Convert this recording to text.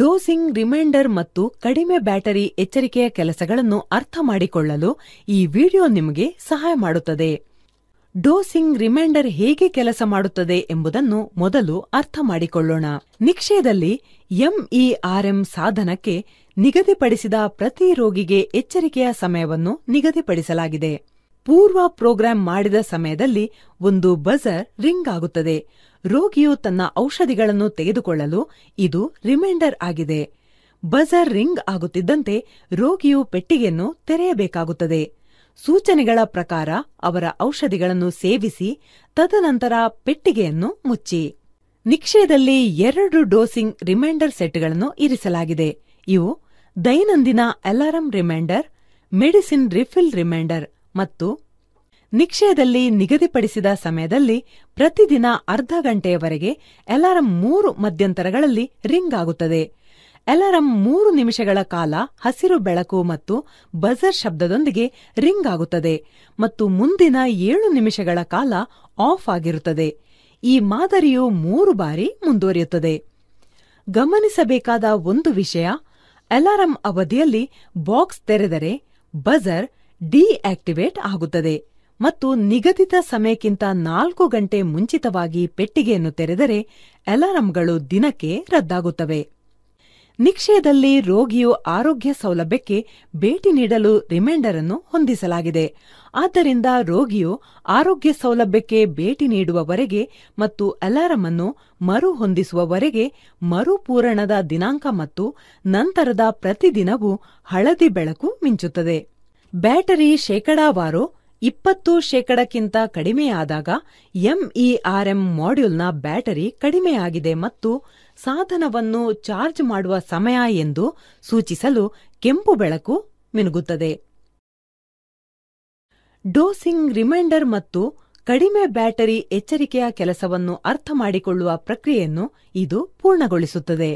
dozing reminder ಮತ್ತು ಕಡಿಮೆ battery ಎಚ್ಚರಿಕೆಯ ಕೆಲಸಗಳನ್ನು ಅರ್ಥ ಮಾಡಿಕೊಳ್ಳಲು ಈ ವಿಡಿಯೋ ನಿಮಗೆ ಸಹಾಯ ಮಾಡುತ್ತದೆ ಡೋಸಿಂಗ್ ರಿಮೈಂಡರ್ ಹೇಗೆ ಕೆಲಸ ಮಾಡುತ್ತದೆ ಎಂಬುದನ್ನು ಮೊದಲು ಅರ್ಥ ಮಾಡಿಕೊಳ್ಳೋಣ ನಿಕ್ಷೇದಲ್ಲಿ ಎಂಇಆರ್ಎಂ ಸಾಧನಕ್ಕೆ ನಿಗದಿಪಡಿಸಿದ ಪ್ರತಿ ರೋಗಿಗೆ ಎಚ್ಚರಿಕೆಯ ಸಮಯವನ್ನು ನಿಗದಿಪಡಿಸಲಾಗಿದೆ ಪೂರ್ವ ಪ್ರೋಗ್ರಾಂ ಮಾಡಿದ ಸಮಯದಲ್ಲಿ ಒಂದು ಬಜರ್ ರಿಂಗ್ ಆಗುತ್ತದೆ ರೋಗಿಯು ತನ್ನ ಔಷಧಿಗಳನ್ನು ತೆಗೆದುಕೊಳ್ಳಲು ಇದು ರಿಮೈಂಡರ್ ಆಗಿದೆ ಬಜರ್ ರಿಂಗ್ ಆಗುತ್ತಿದ್ದಂತೆ ರೋಗಿಯು ಪೆಟ್ಟಿಗೆಯನ್ನು ತೆರೆಯಬೇಕಾಗುತ್ತದೆ ಸೂಚನೆಗಳ ಪ್ರಕಾರ ಅವರ ಔಷಧಿಗಳನ್ನು ಸೇವಿಸಿ ತದನಂತರ ಪೆಟ್ಟಿಗೆಯನ್ನು ಮುಚ್ಚಿ ನಿಕ್ಷಯದಲ್ಲಿ ಎರಡು ಡೋಸಿಂಗ್ ರಿಮೈಂಡರ್ ಸೆಟ್ಗಳನ್ನು ಇರಿಸಲಾಗಿದೆ ಇವು ದೈನಂದಿನ alarm reminder medicine refill reminder ಮತ್ತು ನಿಕ್ಷಯದಲ್ಲಿ ನಿಗದಿಪಡಿಸಿದ ಸಮಯದಲ್ಲಿ ಪ್ರತಿದಿನ ಅರ್ಧ ಗಂಟೆಯವರೆಗೆ ಅಲಾರಂ ಮೂರು ಮಧ್ಯಂತರಗಳಲ್ಲಿ ರಿಂಗ್ ಆಗುತ್ತದೆ ಅಲಾರಂ ಮೂರು ನಿಮಿಷಗಳ ಕಾಲ ಹಸಿರು ಬೆಳಕು ಮತ್ತು ಬಜರ್ ಶಬ್ದದೊಂದಿಗೆ ರಿಂಗ್ ಆಗುತ್ತದೆ ಮತ್ತು ಮುಂದಿನ ಏಳು ನಿಮಿಷಗಳ ಕಾಲ ಆಫ್ ಆಗಿರುತ್ತದೆ ಈ ಮಾದರಿಯು ಮೂರು ಬಾರಿ ಮುಂದುವರಿಯುತ್ತದೆ ಗಮನಿಸಬೇಕಾದ ಒಂದು ವಿಷಯ ಅಲಾರಂ ಅವಧಿಯಲ್ಲಿ ಬಾಕ್ಸ್ ತೆರೆದರೆ ಬಜರ್ ಡಿಆಕ್ಟಿವೇಟ್ ಆಗುತ್ತದೆ ಮತ್ತು ನಿಗದಿತ ಸಮಯಕ್ಕಿಂತ ನಾಲ್ಕು ಗಂಟೆ ಮುಂಚಿತವಾಗಿ ಪೆಟ್ಟಿಗೆಯನ್ನು ತೆರೆದರೆ ಅಲಾರಂಗಳು ದಿನಕ್ಕೆ ರದ್ದಾಗುತ್ತವೆ ನಿಕ್ಷಯದಲ್ಲಿ ರೋಗಿಯು ಆರೋಗ್ಯ ಸೌಲಭ್ಯಕ್ಕೆ ಭೇಟಿ ನೀಡಲು ರಿಮೈಂಡರ್ ಅನ್ನು ಹೊಂದಿಸಲಾಗಿದೆ ಆದ್ದರಿಂದ ರೋಗಿಯು ಆರೋಗ್ಯ ಸೌಲಭ್ಯಕ್ಕೆ ಭೇಟಿ ನೀಡುವವರೆಗೆ ಮತ್ತು ಅಲಾರಂ ಅನ್ನು ಮರುಹೊಂದಿಸುವವರೆಗೆ ಮರುಪೂರಣದ ದಿನಾಂಕ ಮತ್ತು ನಂತರದ ಪ್ರತಿದಿನವೂ ಹಳದಿ ಬೆಳಕು ಮಿಂಚುತ್ತದೆ ಬ್ಯಾಟರಿ ಶೇಕಡಾವಾರು ಇಪ್ಪತ್ತು ಶೇಕಡಕ್ಕಿಂತ ಕಡಿಮೆಯಾದಾಗ ಎಂಇಆರ್ಎಂ ಮಾಡ್ಯೂಲ್ನ ಬ್ಯಾಟರಿ ಕಡಿಮೆಯಾಗಿದೆ ಮತ್ತು ಸಾಧನವನ್ನು ಚಾರ್ಜ್ ಮಾಡುವ ಸಮಯ ಎಂದು ಸೂಚಿಸಲು ಕೆಂಪು ಬೆಳಕು ಮಿನುಗುತ್ತದೆ ಡೋಸಿಂಗ್ ರಿಮೈಂಡರ್ ಮತ್ತು ಕಡಿಮೆ ಬ್ಯಾಟರಿ ಎಚ್ಚರಿಕೆಯ ಕೆಲಸವನ್ನು ಅರ್ಥಮಾಡಿಕೊಳ್ಳುವ ಪ್ರಕ್ರಿಯೆಯನ್ನು ಇದು ಪೂರ್ಣಗೊಳಿಸುತ್ತದೆ